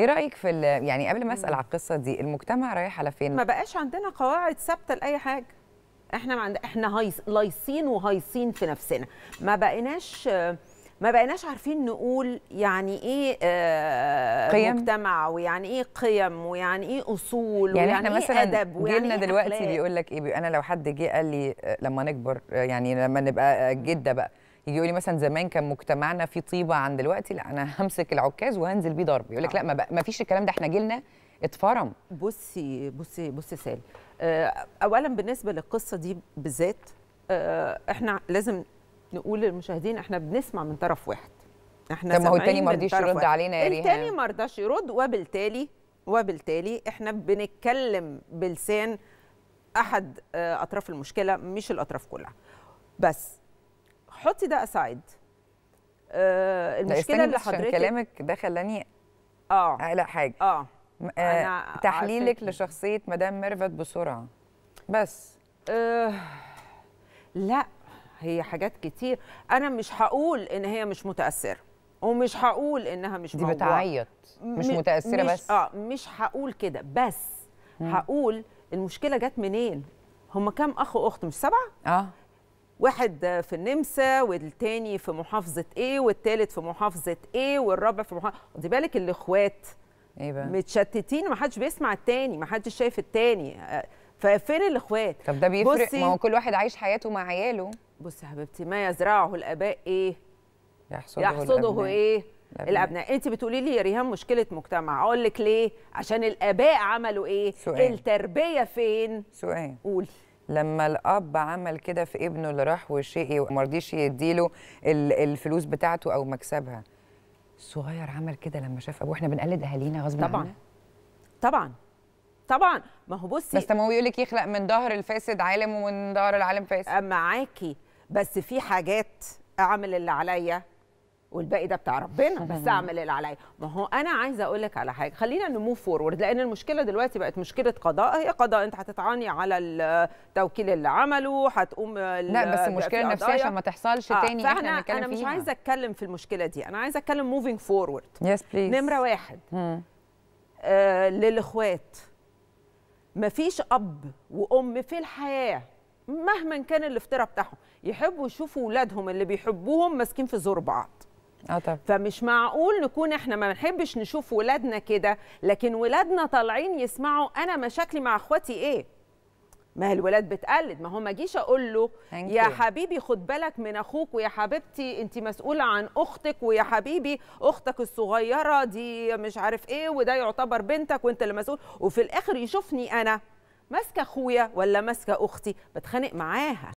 ايه رايك في يعني قبل ما اسال على القصه دي المجتمع رايح على فين ما بقاش عندنا قواعد ثابته لاي حاجه احنا ما عند... احنا هيص... لايصين وهايصين في نفسنا ما بقيناش ما بقيناش عارفين نقول يعني ايه آه قيم مجتمع ويعني ايه قيم ويعني ايه اصول يعني ويعني احنا إيه مثلا إيه ادب ويعني جيلنا إيه دلوقتي بيقول لك ايه انا لو حد جه قال لي آه، لما نكبر آه، يعني لما نبقى آه، جده بقى يجي يقول لي مثلا زمان كان مجتمعنا فيه طيبه عن دلوقتي لا انا همسك العكاز وهنزل بيه ضرب يقول لك لا ما, ما فيش الكلام ده احنا جيلنا اتفرم بصي بصي بصي سال آه، اولا بالنسبه للقصه دي بالذات آه، احنا لازم نقول للمشاهدين احنا بنسمع من طرف واحد احنا طب ما هو التاني ما رضيش يرد علينا يا ريهام التاني ما رضاش يرد وبالتالي وبالتالي احنا بنتكلم بلسان احد آه، اطراف المشكله مش الاطراف كلها بس حطي ده اسايد آه المشكله اللي حضرتك كلامك ده خلاني اه اقلق حاجه اه, آه تحليلك لشخصيه مدام ميرفت بسرعه بس آه لا هي حاجات كتير انا مش هقول ان هي مش متاثره ومش هقول انها مش دي بتعيط مش متاثره مش بس اه مش هقول كده بس هقول المشكله جت منين هم كام اخ واخت مش سبعه اه واحد في النمسا والتاني في محافظه ايه والتالت في محافظه ايه والرابع في محافظه خدي بالك الاخوات ايه بقى متشتتين ومحدش بيسمع التاني محدش شايف التاني ففين الاخوات طب ده بيفرق ما هو كل واحد عايش حياته مع عياله بصي يا حبيبتي ما يزرعه الاباء ايه يحصده, يحصده الأبناء. ايه الابناء, الأبناء. انت بتقولي لي يا ريهام مشكله مجتمع اقول لك ليه عشان الاباء عملوا ايه سؤال. التربيه فين سؤال قولي لما الاب عمل كده في ابنه اللي راح وشقي وما رضيش يديله الفلوس بتاعته او مكسبها الصغير عمل كده لما شاف ابوه احنا بنقلد اهالينا غصب طبعا عننا. طبعا طبعا ما هو بصي بس ما هو يقول لك يخلق من ظهر الفاسد عالم ومن ظهر العالم فاسد معاكي بس في حاجات اعمل اللي عليا والباقي ده بتاع ربنا بس اعمل اللي عليا ما هو انا عايزه اقول لك على حاجه خلينا نموف فورورد لان المشكله دلوقتي بقت مشكله قضاء هي قضاء انت هتتعاني على التوكيل اللي عمله هتقوم لا بس المشكله النفسيه عشان ما تحصلش آه تاني احنا نتكلم انا مش فيها. عايزه اتكلم في المشكله دي انا عايزه اتكلم موفينج فورورد يس بليز نمره واحد آه للاخوات مفيش اب وام في الحياه مهما كان الافتراء بتاعهم يحبوا يشوفوا ولادهم اللي بيحبوهم ماسكين في زور بعض اه طبعا فمش معقول نكون احنا ما بنحبش نشوف ولادنا كده لكن ولادنا طالعين يسمعوا انا مشاكلي مع اخواتي ايه ما هي الولاد بتقلد ما هو ما جيش اقول له يا حبيبي خد بالك من اخوك ويا حبيبتي انت مسؤوله عن اختك ويا حبيبي اختك الصغيره دي مش عارف ايه وده يعتبر بنتك وانت اللي مسؤول وفي الاخر يشوفني انا ماسكه اخويا ولا ماسكه اختي بتخانق معاها